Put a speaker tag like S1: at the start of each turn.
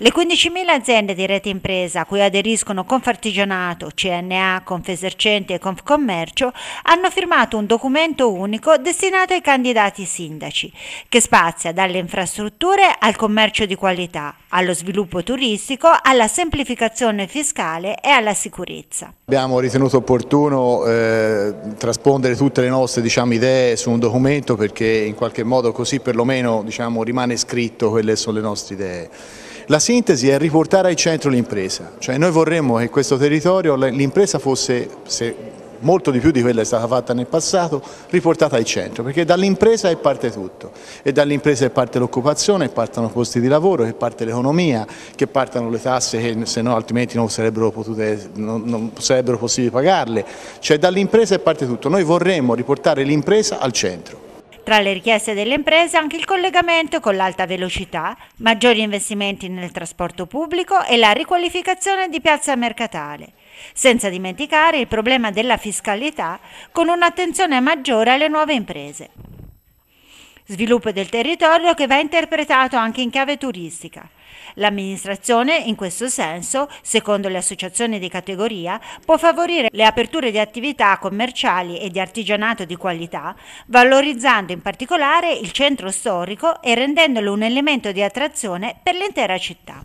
S1: Le 15.000 aziende di rete impresa a cui aderiscono Confartigianato, CNA, Confesercenti e Confcommercio hanno firmato un documento unico destinato ai candidati sindaci, che spazia dalle infrastrutture al commercio di qualità, allo sviluppo turistico, alla semplificazione fiscale e alla sicurezza.
S2: Abbiamo ritenuto opportuno eh, traspondere tutte le nostre diciamo, idee su un documento perché in qualche modo così perlomeno diciamo, rimane scritto quelle sono le nostre idee. La sintesi è riportare al centro l'impresa, cioè noi vorremmo che questo territorio, l'impresa fosse, se molto di più di quella che è stata fatta nel passato, riportata al centro, perché dall'impresa è parte tutto, e dall'impresa è parte l'occupazione, partono posti di lavoro, che parte l'economia, che partano le tasse che se no altrimenti non sarebbero, potute, non, non sarebbero possibili pagarle, cioè dall'impresa è parte tutto, noi vorremmo riportare l'impresa al centro.
S1: Tra le richieste delle imprese anche il collegamento con l'alta velocità, maggiori investimenti nel trasporto pubblico e la riqualificazione di piazza Mercatale. Senza dimenticare il problema della fiscalità con un'attenzione maggiore alle nuove imprese sviluppo del territorio che va interpretato anche in chiave turistica. L'amministrazione, in questo senso, secondo le associazioni di categoria, può favorire le aperture di attività commerciali e di artigianato di qualità, valorizzando in particolare il centro storico e rendendolo un elemento di attrazione per l'intera città.